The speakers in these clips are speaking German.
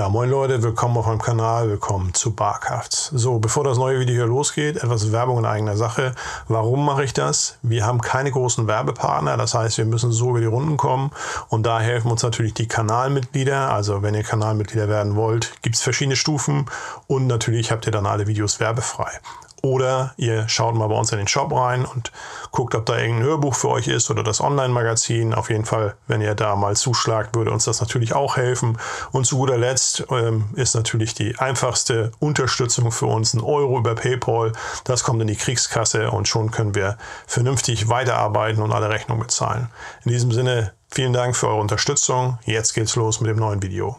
Ja, moin Leute, willkommen auf meinem Kanal, willkommen zu Barkrafts. So, bevor das neue Video hier losgeht, etwas Werbung in eigener Sache. Warum mache ich das? Wir haben keine großen Werbepartner, das heißt, wir müssen so über die Runden kommen und da helfen uns natürlich die Kanalmitglieder. Also, wenn ihr Kanalmitglieder werden wollt, gibt es verschiedene Stufen und natürlich habt ihr dann alle Videos werbefrei. Oder ihr schaut mal bei uns in den Shop rein und guckt, ob da irgendein Hörbuch für euch ist oder das Online-Magazin. Auf jeden Fall, wenn ihr da mal zuschlagt, würde uns das natürlich auch helfen. Und zu guter Letzt ähm, ist natürlich die einfachste Unterstützung für uns ein Euro über PayPal. Das kommt in die Kriegskasse und schon können wir vernünftig weiterarbeiten und alle Rechnungen bezahlen. In diesem Sinne, vielen Dank für eure Unterstützung. Jetzt geht's los mit dem neuen Video.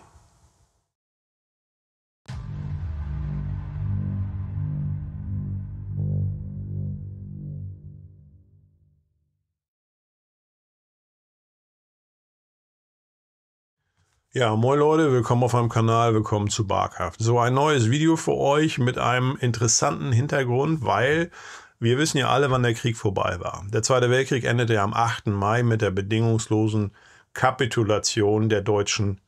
Ja, moin Leute, willkommen auf meinem Kanal, willkommen zu Barkraft. So ein neues Video für euch mit einem interessanten Hintergrund, weil wir wissen ja alle, wann der Krieg vorbei war. Der Zweite Weltkrieg endete am 8. Mai mit der bedingungslosen Kapitulation der deutschen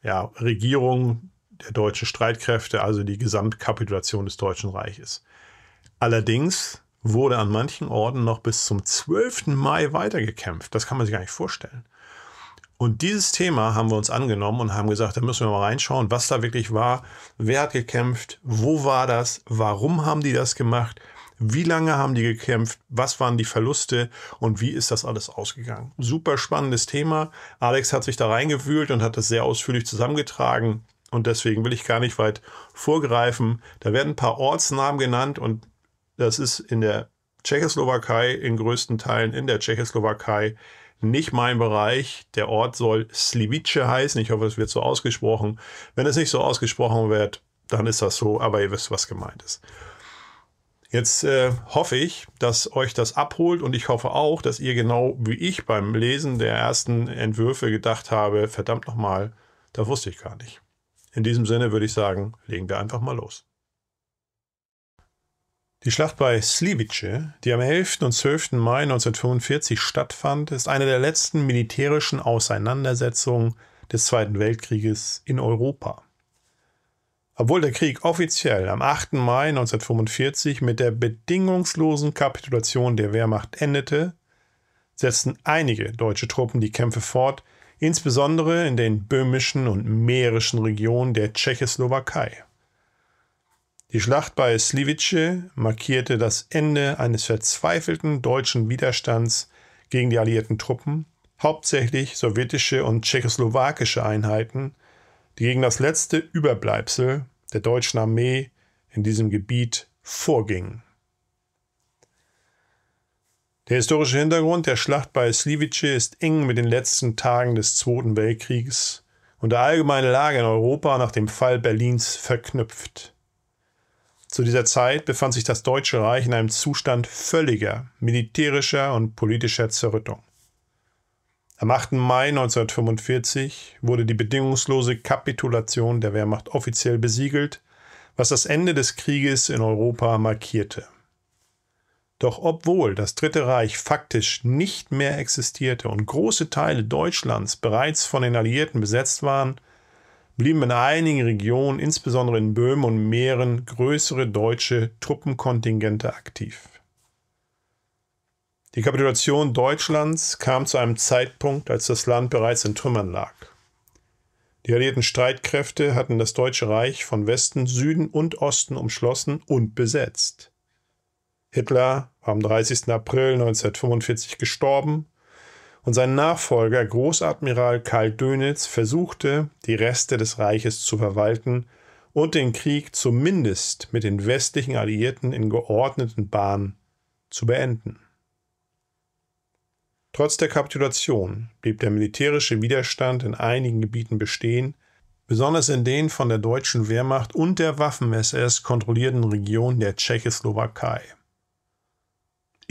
ja, Regierung, der deutschen Streitkräfte, also die Gesamtkapitulation des Deutschen Reiches. Allerdings wurde an manchen Orten noch bis zum 12. Mai weitergekämpft. Das kann man sich gar nicht vorstellen. Und dieses Thema haben wir uns angenommen und haben gesagt, da müssen wir mal reinschauen, was da wirklich war, wer hat gekämpft, wo war das, warum haben die das gemacht, wie lange haben die gekämpft? Was waren die Verluste? Und wie ist das alles ausgegangen? Super spannendes Thema. Alex hat sich da reingewühlt und hat das sehr ausführlich zusammengetragen. Und deswegen will ich gar nicht weit vorgreifen. Da werden ein paar Ortsnamen genannt und das ist in der Tschechoslowakei, in größten Teilen in der Tschechoslowakei, nicht mein Bereich. Der Ort soll Sliwice heißen. Ich hoffe, es wird so ausgesprochen. Wenn es nicht so ausgesprochen wird, dann ist das so, aber ihr wisst, was gemeint ist. Jetzt äh, hoffe ich, dass euch das abholt und ich hoffe auch, dass ihr genau wie ich beim Lesen der ersten Entwürfe gedacht habe, verdammt nochmal, da wusste ich gar nicht. In diesem Sinne würde ich sagen, legen wir einfach mal los. Die Schlacht bei Sliwice, die am 11. und 12. Mai 1945 stattfand, ist eine der letzten militärischen Auseinandersetzungen des Zweiten Weltkrieges in Europa. Obwohl der Krieg offiziell am 8. Mai 1945 mit der bedingungslosen Kapitulation der Wehrmacht endete, setzten einige deutsche Truppen die Kämpfe fort, insbesondere in den böhmischen und mährischen Regionen der Tschechoslowakei. Die Schlacht bei Sliwice markierte das Ende eines verzweifelten deutschen Widerstands gegen die alliierten Truppen, hauptsächlich sowjetische und tschechoslowakische Einheiten, die gegen das letzte Überbleibsel der deutschen Armee in diesem Gebiet vorgingen. Der historische Hintergrund der Schlacht bei Sliwice ist eng mit den letzten Tagen des Zweiten Weltkriegs und der allgemeinen Lage in Europa nach dem Fall Berlins verknüpft. Zu dieser Zeit befand sich das Deutsche Reich in einem Zustand völliger militärischer und politischer Zerrüttung. Am 8. Mai 1945 wurde die bedingungslose Kapitulation der Wehrmacht offiziell besiegelt, was das Ende des Krieges in Europa markierte. Doch obwohl das Dritte Reich faktisch nicht mehr existierte und große Teile Deutschlands bereits von den Alliierten besetzt waren, blieben in einigen Regionen, insbesondere in Böhmen und Mähren, größere deutsche Truppenkontingente aktiv. Die Kapitulation Deutschlands kam zu einem Zeitpunkt, als das Land bereits in Trümmern lag. Die alliierten Streitkräfte hatten das Deutsche Reich von Westen, Süden und Osten umschlossen und besetzt. Hitler war am 30. April 1945 gestorben und sein Nachfolger Großadmiral Karl Dönitz versuchte, die Reste des Reiches zu verwalten und den Krieg zumindest mit den westlichen Alliierten in geordneten Bahnen zu beenden. Trotz der Kapitulation blieb der militärische Widerstand in einigen Gebieten bestehen, besonders in den von der deutschen Wehrmacht und der Waffen-SS kontrollierten Regionen der Tschechoslowakei.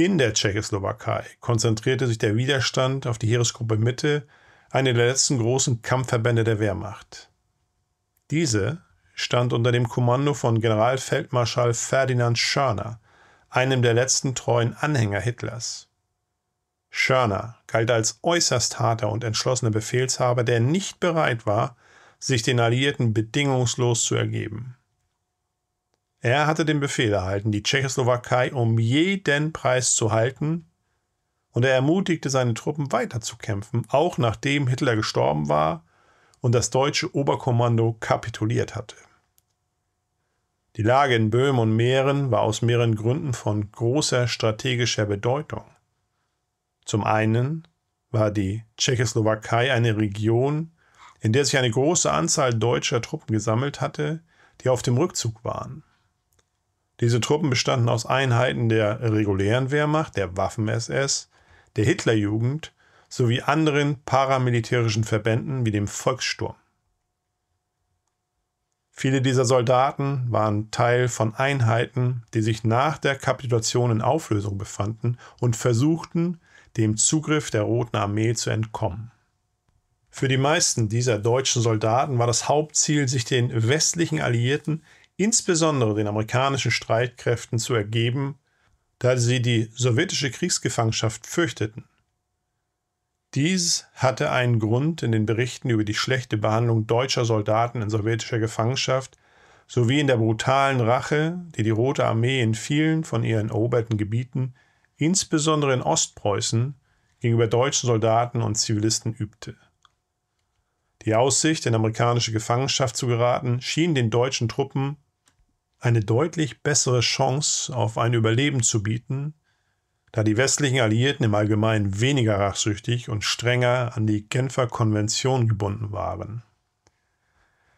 In der Tschechoslowakei konzentrierte sich der Widerstand auf die Heeresgruppe Mitte, eine der letzten großen Kampfverbände der Wehrmacht. Diese stand unter dem Kommando von Generalfeldmarschall Ferdinand Schörner, einem der letzten treuen Anhänger Hitlers. Schörner galt als äußerst harter und entschlossener Befehlshaber, der nicht bereit war, sich den Alliierten bedingungslos zu ergeben. Er hatte den Befehl erhalten, die Tschechoslowakei um jeden Preis zu halten, und er ermutigte seine Truppen weiterzukämpfen, auch nachdem Hitler gestorben war und das deutsche Oberkommando kapituliert hatte. Die Lage in Böhmen und Mähren war aus mehreren Gründen von großer strategischer Bedeutung. Zum einen war die Tschechoslowakei eine Region, in der sich eine große Anzahl deutscher Truppen gesammelt hatte, die auf dem Rückzug waren. Diese Truppen bestanden aus Einheiten der regulären Wehrmacht, der Waffen-SS, der Hitlerjugend sowie anderen paramilitärischen Verbänden wie dem Volkssturm. Viele dieser Soldaten waren Teil von Einheiten, die sich nach der Kapitulation in Auflösung befanden und versuchten, dem Zugriff der Roten Armee zu entkommen. Für die meisten dieser deutschen Soldaten war das Hauptziel, sich den westlichen Alliierten insbesondere den amerikanischen Streitkräften zu ergeben, da sie die sowjetische Kriegsgefangenschaft fürchteten. Dies hatte einen Grund in den Berichten über die schlechte Behandlung deutscher Soldaten in sowjetischer Gefangenschaft sowie in der brutalen Rache, die die Rote Armee in vielen von ihren eroberten Gebieten, insbesondere in Ostpreußen, gegenüber deutschen Soldaten und Zivilisten übte. Die Aussicht, in amerikanische Gefangenschaft zu geraten, schien den deutschen Truppen eine deutlich bessere Chance auf ein Überleben zu bieten, da die westlichen Alliierten im Allgemeinen weniger rachsüchtig und strenger an die Genfer Konvention gebunden waren.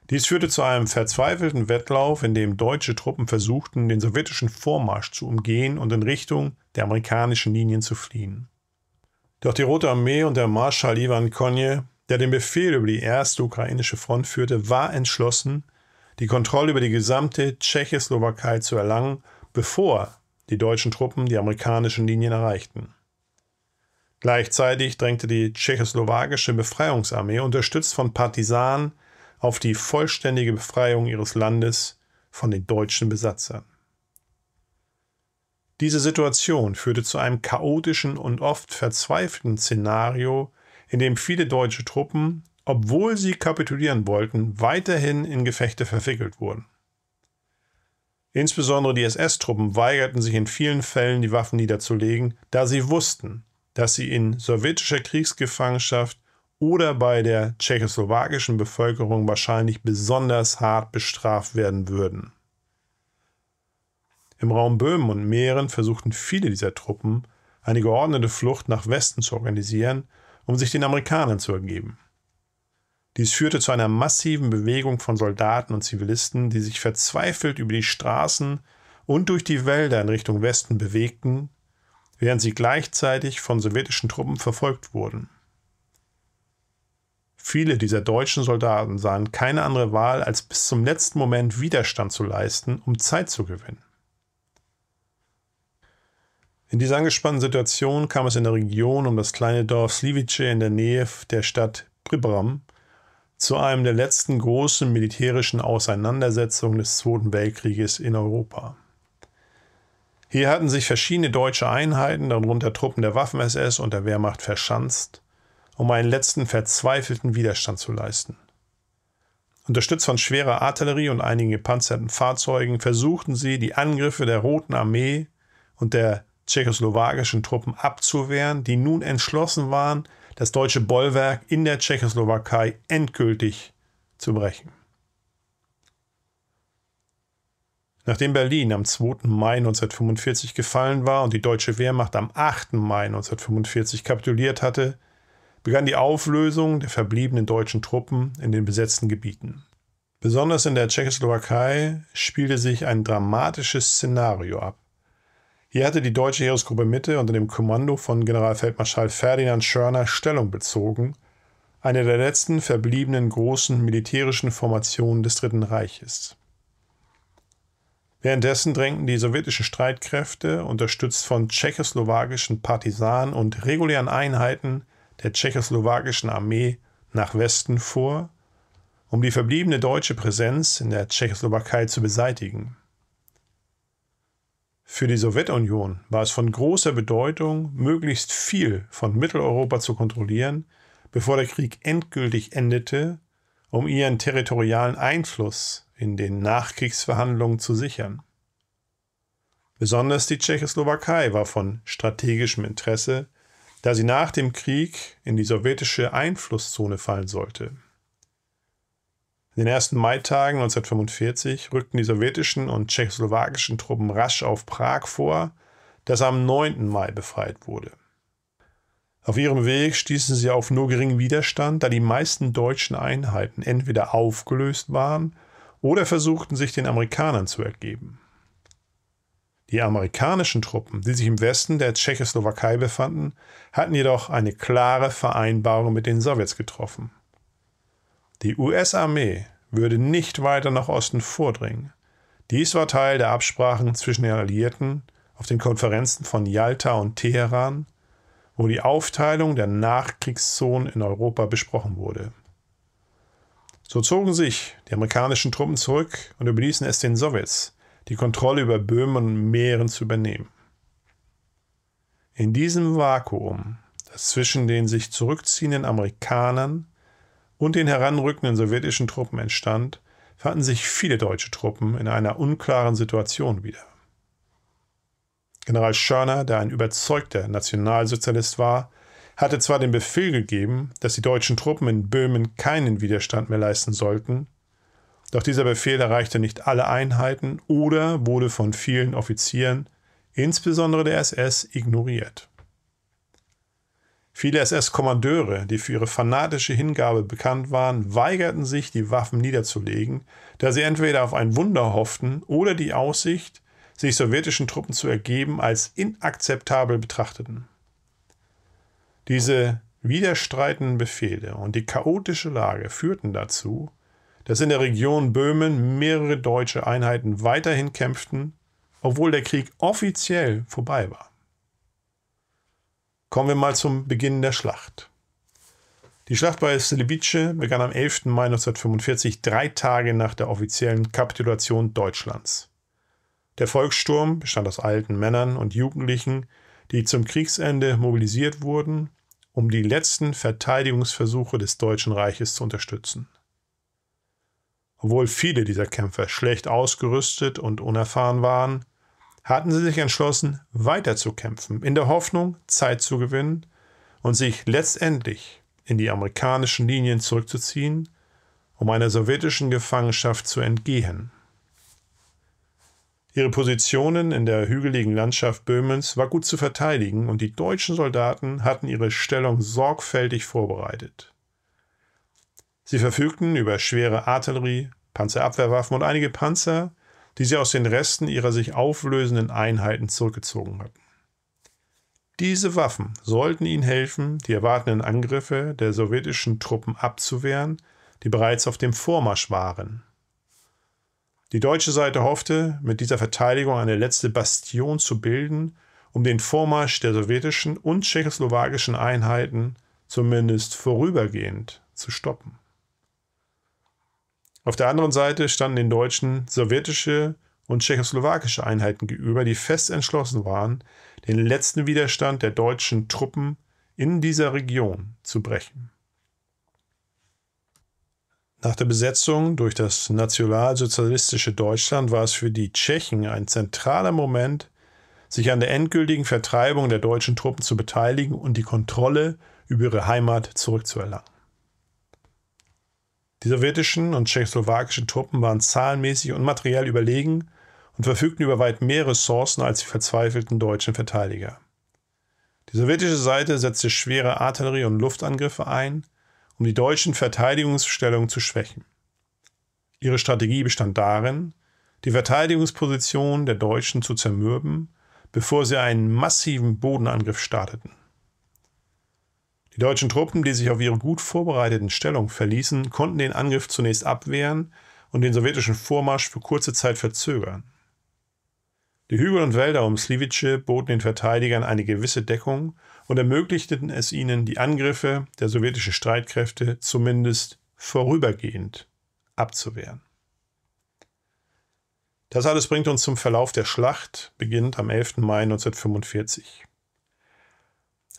Dies führte zu einem verzweifelten Wettlauf, in dem deutsche Truppen versuchten, den sowjetischen Vormarsch zu umgehen und in Richtung der amerikanischen Linien zu fliehen. Doch die Rote Armee und der Marschall Ivan Konje der den Befehl über die erste ukrainische Front führte, war entschlossen, die Kontrolle über die gesamte Tschechoslowakei zu erlangen, bevor die deutschen Truppen die amerikanischen Linien erreichten. Gleichzeitig drängte die tschechoslowakische Befreiungsarmee, unterstützt von Partisanen, auf die vollständige Befreiung ihres Landes von den deutschen Besatzern. Diese Situation führte zu einem chaotischen und oft verzweifelten Szenario in dem viele deutsche Truppen, obwohl sie kapitulieren wollten, weiterhin in Gefechte verwickelt wurden. Insbesondere die SS-Truppen weigerten sich in vielen Fällen, die Waffen niederzulegen, da sie wussten, dass sie in sowjetischer Kriegsgefangenschaft oder bei der tschechoslowakischen Bevölkerung wahrscheinlich besonders hart bestraft werden würden. Im Raum Böhmen und Mähren versuchten viele dieser Truppen, eine geordnete Flucht nach Westen zu organisieren um sich den Amerikanern zu ergeben. Dies führte zu einer massiven Bewegung von Soldaten und Zivilisten, die sich verzweifelt über die Straßen und durch die Wälder in Richtung Westen bewegten, während sie gleichzeitig von sowjetischen Truppen verfolgt wurden. Viele dieser deutschen Soldaten sahen keine andere Wahl, als bis zum letzten Moment Widerstand zu leisten, um Zeit zu gewinnen. In dieser angespannten Situation kam es in der Region um das kleine Dorf Slivice in der Nähe der Stadt Pribram zu einem der letzten großen militärischen Auseinandersetzungen des Zweiten Weltkrieges in Europa. Hier hatten sich verschiedene deutsche Einheiten, darunter Truppen der Waffen-SS und der Wehrmacht, verschanzt, um einen letzten verzweifelten Widerstand zu leisten. Unterstützt von schwerer Artillerie und einigen gepanzerten Fahrzeugen versuchten sie, die Angriffe der Roten Armee und der tschechoslowakischen Truppen abzuwehren, die nun entschlossen waren, das deutsche Bollwerk in der Tschechoslowakei endgültig zu brechen. Nachdem Berlin am 2. Mai 1945 gefallen war und die deutsche Wehrmacht am 8. Mai 1945 kapituliert hatte, begann die Auflösung der verbliebenen deutschen Truppen in den besetzten Gebieten. Besonders in der Tschechoslowakei spielte sich ein dramatisches Szenario ab. Hier hatte die deutsche Heeresgruppe Mitte unter dem Kommando von Generalfeldmarschall Ferdinand Schörner Stellung bezogen, eine der letzten verbliebenen großen militärischen Formationen des Dritten Reiches. Währenddessen drängten die sowjetischen Streitkräfte, unterstützt von tschechoslowakischen Partisanen und regulären Einheiten der tschechoslowakischen Armee, nach Westen vor, um die verbliebene deutsche Präsenz in der Tschechoslowakei zu beseitigen. Für die Sowjetunion war es von großer Bedeutung, möglichst viel von Mitteleuropa zu kontrollieren, bevor der Krieg endgültig endete, um ihren territorialen Einfluss in den Nachkriegsverhandlungen zu sichern. Besonders die Tschechoslowakei war von strategischem Interesse, da sie nach dem Krieg in die sowjetische Einflusszone fallen sollte. In den ersten Maitagen 1945 rückten die sowjetischen und tschechoslowakischen Truppen rasch auf Prag vor, das am 9. Mai befreit wurde. Auf ihrem Weg stießen sie auf nur geringen Widerstand, da die meisten deutschen Einheiten entweder aufgelöst waren oder versuchten sich den Amerikanern zu ergeben. Die amerikanischen Truppen, die sich im Westen der Tschechoslowakei befanden, hatten jedoch eine klare Vereinbarung mit den Sowjets getroffen. Die US-Armee würde nicht weiter nach Osten vordringen. Dies war Teil der Absprachen zwischen den Alliierten auf den Konferenzen von Yalta und Teheran, wo die Aufteilung der Nachkriegszonen in Europa besprochen wurde. So zogen sich die amerikanischen Truppen zurück und überließen es den Sowjets, die Kontrolle über Böhmen und Meeren zu übernehmen. In diesem Vakuum, das zwischen den sich zurückziehenden Amerikanern und den heranrückenden sowjetischen Truppen entstand, fanden sich viele deutsche Truppen in einer unklaren Situation wieder. General Schörner, der ein überzeugter Nationalsozialist war, hatte zwar den Befehl gegeben, dass die deutschen Truppen in Böhmen keinen Widerstand mehr leisten sollten, doch dieser Befehl erreichte nicht alle Einheiten oder wurde von vielen Offizieren, insbesondere der SS, ignoriert. Viele SS-Kommandeure, die für ihre fanatische Hingabe bekannt waren, weigerten sich, die Waffen niederzulegen, da sie entweder auf ein Wunder hofften oder die Aussicht, sich sowjetischen Truppen zu ergeben, als inakzeptabel betrachteten. Diese widerstreitenden Befehle und die chaotische Lage führten dazu, dass in der Region Böhmen mehrere deutsche Einheiten weiterhin kämpften, obwohl der Krieg offiziell vorbei war. Kommen wir mal zum Beginn der Schlacht. Die Schlacht bei Slibice begann am 11. Mai 1945, drei Tage nach der offiziellen Kapitulation Deutschlands. Der Volkssturm bestand aus alten Männern und Jugendlichen, die zum Kriegsende mobilisiert wurden, um die letzten Verteidigungsversuche des Deutschen Reiches zu unterstützen. Obwohl viele dieser Kämpfer schlecht ausgerüstet und unerfahren waren, hatten sie sich entschlossen, weiterzukämpfen, in der Hoffnung, Zeit zu gewinnen und sich letztendlich in die amerikanischen Linien zurückzuziehen, um einer sowjetischen Gefangenschaft zu entgehen. Ihre Positionen in der hügeligen Landschaft Böhmens war gut zu verteidigen und die deutschen Soldaten hatten ihre Stellung sorgfältig vorbereitet. Sie verfügten über schwere Artillerie, Panzerabwehrwaffen und einige Panzer, die sie aus den Resten ihrer sich auflösenden Einheiten zurückgezogen hatten. Diese Waffen sollten ihnen helfen, die erwartenden Angriffe der sowjetischen Truppen abzuwehren, die bereits auf dem Vormarsch waren. Die deutsche Seite hoffte, mit dieser Verteidigung eine letzte Bastion zu bilden, um den Vormarsch der sowjetischen und tschechoslowakischen Einheiten zumindest vorübergehend zu stoppen. Auf der anderen Seite standen den Deutschen sowjetische und tschechoslowakische Einheiten gegenüber, die fest entschlossen waren, den letzten Widerstand der deutschen Truppen in dieser Region zu brechen. Nach der Besetzung durch das nationalsozialistische Deutschland war es für die Tschechen ein zentraler Moment, sich an der endgültigen Vertreibung der deutschen Truppen zu beteiligen und die Kontrolle über ihre Heimat zurückzuerlangen. Die sowjetischen und tschechoslowakischen Truppen waren zahlenmäßig und materiell überlegen und verfügten über weit mehr Ressourcen als die verzweifelten deutschen Verteidiger. Die sowjetische Seite setzte schwere Artillerie- und Luftangriffe ein, um die deutschen Verteidigungsstellungen zu schwächen. Ihre Strategie bestand darin, die Verteidigungsposition der Deutschen zu zermürben, bevor sie einen massiven Bodenangriff starteten. Die deutschen Truppen, die sich auf ihre gut vorbereiteten Stellung verließen, konnten den Angriff zunächst abwehren und den sowjetischen Vormarsch für kurze Zeit verzögern. Die Hügel und Wälder um Sliwice boten den Verteidigern eine gewisse Deckung und ermöglichten es ihnen, die Angriffe der sowjetischen Streitkräfte zumindest vorübergehend abzuwehren. Das alles bringt uns zum Verlauf der Schlacht, beginnt am 11. Mai 1945.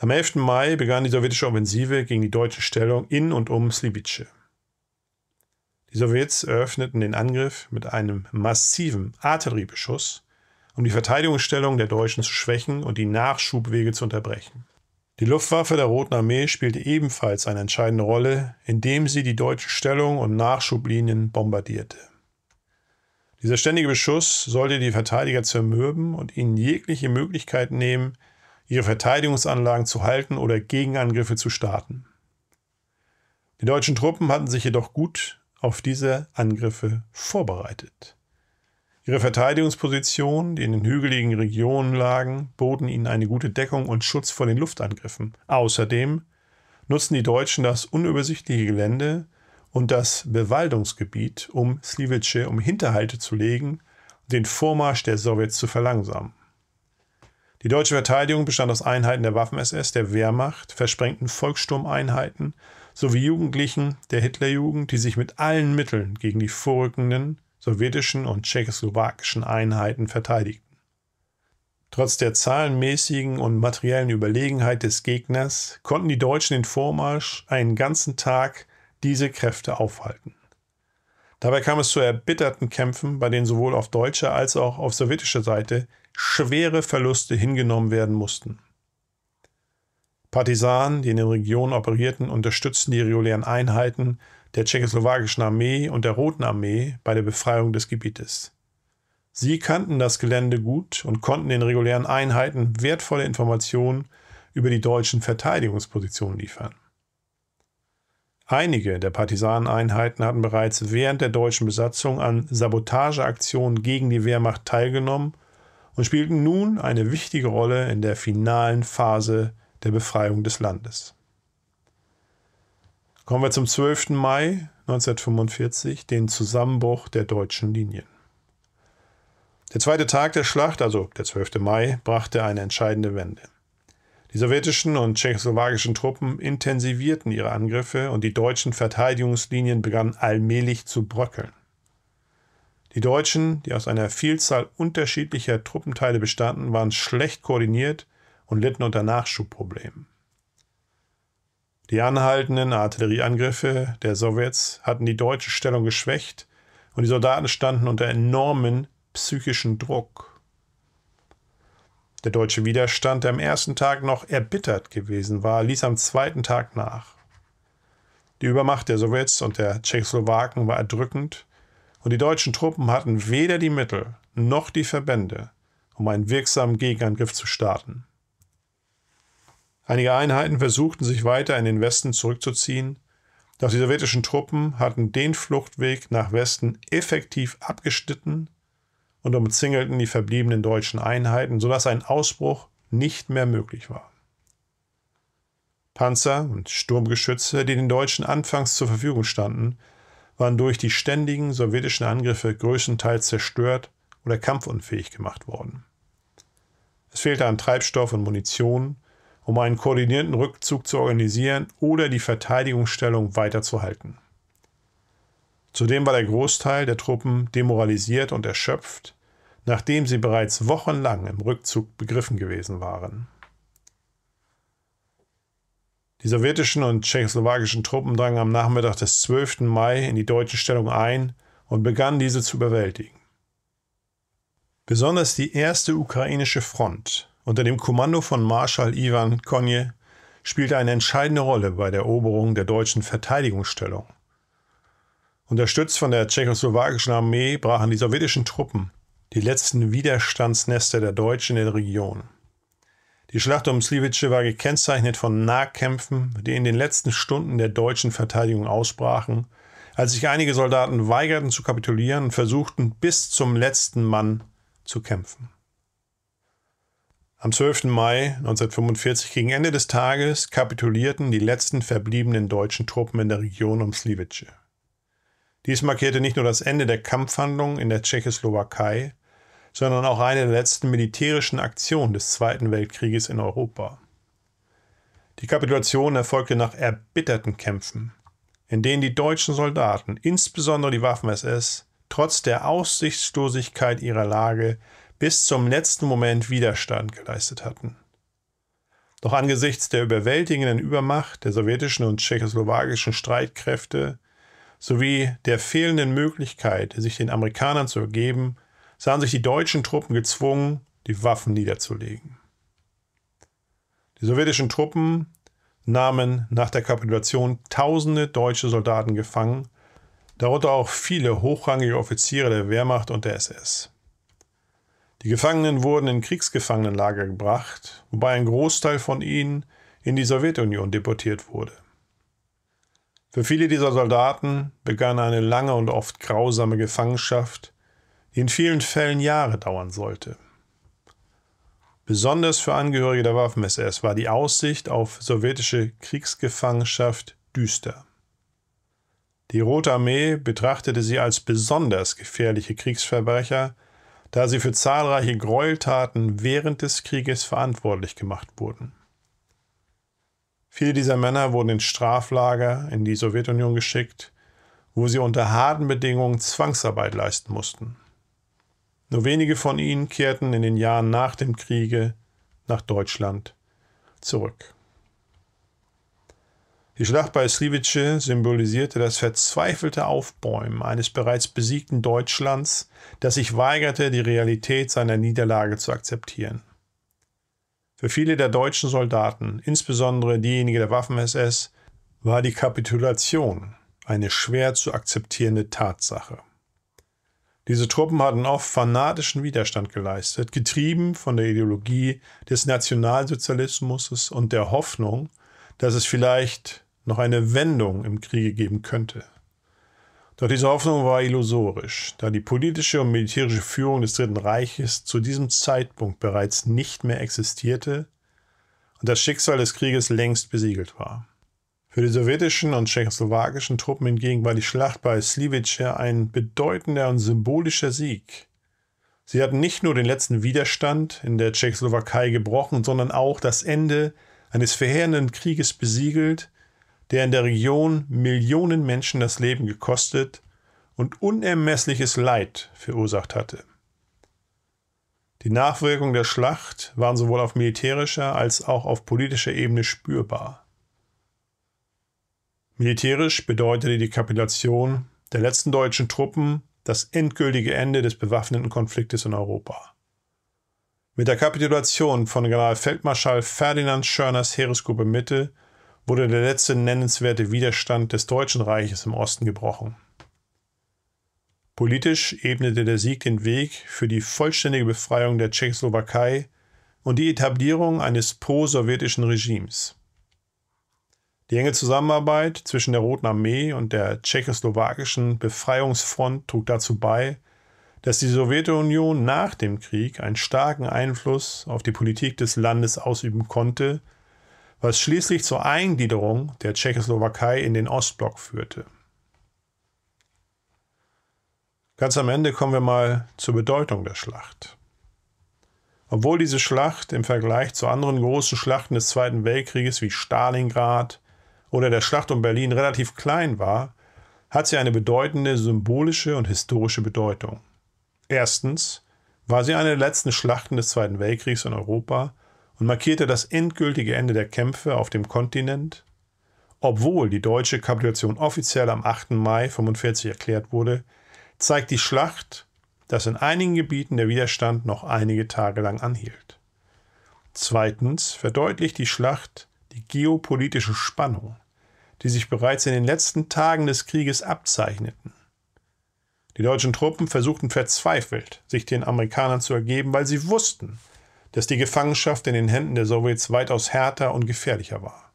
Am 11. Mai begann die sowjetische Offensive gegen die deutsche Stellung in und um Slibice. Die Sowjets eröffneten den Angriff mit einem massiven Artilleriebeschuss, um die Verteidigungsstellung der Deutschen zu schwächen und die Nachschubwege zu unterbrechen. Die Luftwaffe der Roten Armee spielte ebenfalls eine entscheidende Rolle, indem sie die deutsche Stellung und Nachschublinien bombardierte. Dieser ständige Beschuss sollte die Verteidiger zermürben und ihnen jegliche Möglichkeit nehmen, ihre Verteidigungsanlagen zu halten oder Gegenangriffe zu starten. Die deutschen Truppen hatten sich jedoch gut auf diese Angriffe vorbereitet. Ihre Verteidigungspositionen, die in den hügeligen Regionen lagen, boten ihnen eine gute Deckung und Schutz vor den Luftangriffen. Außerdem nutzten die Deutschen das unübersichtliche Gelände und das Bewaldungsgebiet um Sliwice, um Hinterhalte zu legen und den Vormarsch der Sowjets zu verlangsamen. Die deutsche Verteidigung bestand aus Einheiten der Waffen-SS, der Wehrmacht, versprengten Volkssturmeinheiten sowie Jugendlichen der Hitlerjugend, die sich mit allen Mitteln gegen die vorrückenden sowjetischen und tschechoslowakischen Einheiten verteidigten. Trotz der zahlenmäßigen und materiellen Überlegenheit des Gegners konnten die Deutschen den Vormarsch einen ganzen Tag diese Kräfte aufhalten. Dabei kam es zu erbitterten Kämpfen, bei denen sowohl auf deutscher als auch auf sowjetischer Seite schwere Verluste hingenommen werden mussten. Partisanen, die in den Regionen operierten, unterstützten die regulären Einheiten der tschechoslowakischen Armee und der Roten Armee bei der Befreiung des Gebietes. Sie kannten das Gelände gut und konnten den regulären Einheiten wertvolle Informationen über die deutschen Verteidigungspositionen liefern. Einige der Partisaneneinheiten hatten bereits während der deutschen Besatzung an Sabotageaktionen gegen die Wehrmacht teilgenommen und spielten nun eine wichtige Rolle in der finalen Phase der Befreiung des Landes. Kommen wir zum 12. Mai 1945, den Zusammenbruch der deutschen Linien. Der zweite Tag der Schlacht, also der 12. Mai, brachte eine entscheidende Wende. Die sowjetischen und tschechoslowakischen Truppen intensivierten ihre Angriffe und die deutschen Verteidigungslinien begannen allmählich zu bröckeln. Die Deutschen, die aus einer Vielzahl unterschiedlicher Truppenteile bestanden, waren schlecht koordiniert und litten unter Nachschubproblemen. Die anhaltenden Artillerieangriffe der Sowjets hatten die deutsche Stellung geschwächt und die Soldaten standen unter enormen psychischen Druck. Der deutsche Widerstand, der am ersten Tag noch erbittert gewesen war, ließ am zweiten Tag nach. Die Übermacht der Sowjets und der Tschechoslowaken war erdrückend und die deutschen Truppen hatten weder die Mittel noch die Verbände, um einen wirksamen Gegenangriff zu starten. Einige Einheiten versuchten sich weiter in den Westen zurückzuziehen, doch die sowjetischen Truppen hatten den Fluchtweg nach Westen effektiv abgeschnitten und umzingelten die verbliebenen deutschen Einheiten, sodass ein Ausbruch nicht mehr möglich war. Panzer und Sturmgeschütze, die den Deutschen anfangs zur Verfügung standen, waren durch die ständigen sowjetischen Angriffe größtenteils zerstört oder kampfunfähig gemacht worden. Es fehlte an Treibstoff und Munition, um einen koordinierten Rückzug zu organisieren oder die Verteidigungsstellung weiterzuhalten. Zudem war der Großteil der Truppen demoralisiert und erschöpft, nachdem sie bereits wochenlang im Rückzug begriffen gewesen waren. Die sowjetischen und tschechoslowakischen Truppen drangen am Nachmittag des 12. Mai in die deutsche Stellung ein und begannen diese zu überwältigen. Besonders die erste ukrainische Front unter dem Kommando von Marschall Ivan Konje spielte eine entscheidende Rolle bei der Eroberung der deutschen Verteidigungsstellung. Unterstützt von der tschechoslowakischen Armee brachen die sowjetischen Truppen die letzten Widerstandsnester der Deutschen in der Region. Die Schlacht um Sliwice war gekennzeichnet von Nahkämpfen, die in den letzten Stunden der deutschen Verteidigung ausbrachen, als sich einige Soldaten weigerten zu kapitulieren und versuchten, bis zum letzten Mann zu kämpfen. Am 12. Mai 1945 gegen Ende des Tages kapitulierten die letzten verbliebenen deutschen Truppen in der Region um Sliwice. Dies markierte nicht nur das Ende der Kampfhandlungen in der Tschechoslowakei, sondern auch eine der letzten militärischen Aktionen des Zweiten Weltkrieges in Europa. Die Kapitulation erfolgte nach erbitterten Kämpfen, in denen die deutschen Soldaten, insbesondere die Waffen-SS, trotz der Aussichtslosigkeit ihrer Lage bis zum letzten Moment Widerstand geleistet hatten. Doch angesichts der überwältigenden Übermacht der sowjetischen und tschechoslowakischen Streitkräfte sowie der fehlenden Möglichkeit, sich den Amerikanern zu ergeben, sahen sich die deutschen Truppen gezwungen, die Waffen niederzulegen. Die sowjetischen Truppen nahmen nach der Kapitulation tausende deutsche Soldaten gefangen, darunter auch viele hochrangige Offiziere der Wehrmacht und der SS. Die Gefangenen wurden in Kriegsgefangenenlager gebracht, wobei ein Großteil von ihnen in die Sowjetunion deportiert wurde. Für viele dieser Soldaten begann eine lange und oft grausame Gefangenschaft, die in vielen Fällen Jahre dauern sollte. Besonders für Angehörige der Waffen-SS war die Aussicht auf sowjetische Kriegsgefangenschaft düster. Die Rote Armee betrachtete sie als besonders gefährliche Kriegsverbrecher, da sie für zahlreiche Gräueltaten während des Krieges verantwortlich gemacht wurden. Viele dieser Männer wurden in Straflager in die Sowjetunion geschickt, wo sie unter harten Bedingungen Zwangsarbeit leisten mussten. Nur wenige von ihnen kehrten in den Jahren nach dem Kriege nach Deutschland zurück. Die Schlacht bei Sliwice symbolisierte das verzweifelte Aufbäumen eines bereits besiegten Deutschlands, das sich weigerte, die Realität seiner Niederlage zu akzeptieren. Für viele der deutschen Soldaten, insbesondere diejenigen der Waffen-SS, war die Kapitulation eine schwer zu akzeptierende Tatsache. Diese Truppen hatten oft fanatischen Widerstand geleistet, getrieben von der Ideologie des Nationalsozialismus und der Hoffnung, dass es vielleicht noch eine Wendung im Kriege geben könnte. Doch diese Hoffnung war illusorisch, da die politische und militärische Führung des Dritten Reiches zu diesem Zeitpunkt bereits nicht mehr existierte und das Schicksal des Krieges längst besiegelt war. Für die sowjetischen und tschechoslowakischen Truppen hingegen war die Schlacht bei Slivice ein bedeutender und symbolischer Sieg. Sie hatten nicht nur den letzten Widerstand in der Tschechoslowakei gebrochen, sondern auch das Ende eines verheerenden Krieges besiegelt, der in der Region Millionen Menschen das Leben gekostet und unermessliches Leid verursacht hatte. Die Nachwirkungen der Schlacht waren sowohl auf militärischer als auch auf politischer Ebene spürbar. Militärisch bedeutete die Kapitulation der letzten deutschen Truppen das endgültige Ende des bewaffneten Konfliktes in Europa. Mit der Kapitulation von Generalfeldmarschall Ferdinand Schörners Heeresgruppe Mitte wurde der letzte nennenswerte Widerstand des Deutschen Reiches im Osten gebrochen. Politisch ebnete der Sieg den Weg für die vollständige Befreiung der Tschechoslowakei und die Etablierung eines pro-sowjetischen Regimes. Die enge Zusammenarbeit zwischen der Roten Armee und der tschechoslowakischen Befreiungsfront trug dazu bei, dass die Sowjetunion nach dem Krieg einen starken Einfluss auf die Politik des Landes ausüben konnte, was schließlich zur Eingliederung der Tschechoslowakei in den Ostblock führte. Ganz am Ende kommen wir mal zur Bedeutung der Schlacht. Obwohl diese Schlacht im Vergleich zu anderen großen Schlachten des Zweiten Weltkrieges wie Stalingrad, oder der Schlacht um Berlin relativ klein war, hat sie eine bedeutende symbolische und historische Bedeutung. Erstens war sie eine der letzten Schlachten des Zweiten Weltkriegs in Europa und markierte das endgültige Ende der Kämpfe auf dem Kontinent. Obwohl die deutsche Kapitulation offiziell am 8. Mai 1945 erklärt wurde, zeigt die Schlacht, dass in einigen Gebieten der Widerstand noch einige Tage lang anhielt. Zweitens verdeutlicht die Schlacht die geopolitische Spannung die sich bereits in den letzten Tagen des Krieges abzeichneten. Die deutschen Truppen versuchten verzweifelt, sich den Amerikanern zu ergeben, weil sie wussten, dass die Gefangenschaft in den Händen der Sowjets weitaus härter und gefährlicher war.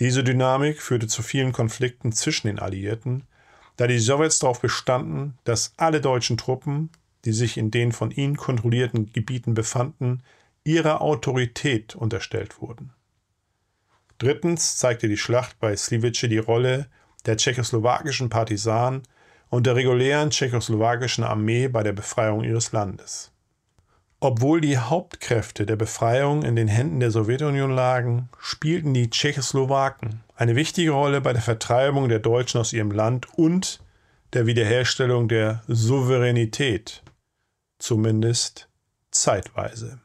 Diese Dynamik führte zu vielen Konflikten zwischen den Alliierten, da die Sowjets darauf bestanden, dass alle deutschen Truppen, die sich in den von ihnen kontrollierten Gebieten befanden, ihrer Autorität unterstellt wurden. Drittens zeigte die Schlacht bei Slivice die Rolle der tschechoslowakischen Partisanen und der regulären tschechoslowakischen Armee bei der Befreiung ihres Landes. Obwohl die Hauptkräfte der Befreiung in den Händen der Sowjetunion lagen, spielten die Tschechoslowaken eine wichtige Rolle bei der Vertreibung der Deutschen aus ihrem Land und der Wiederherstellung der Souveränität, zumindest zeitweise.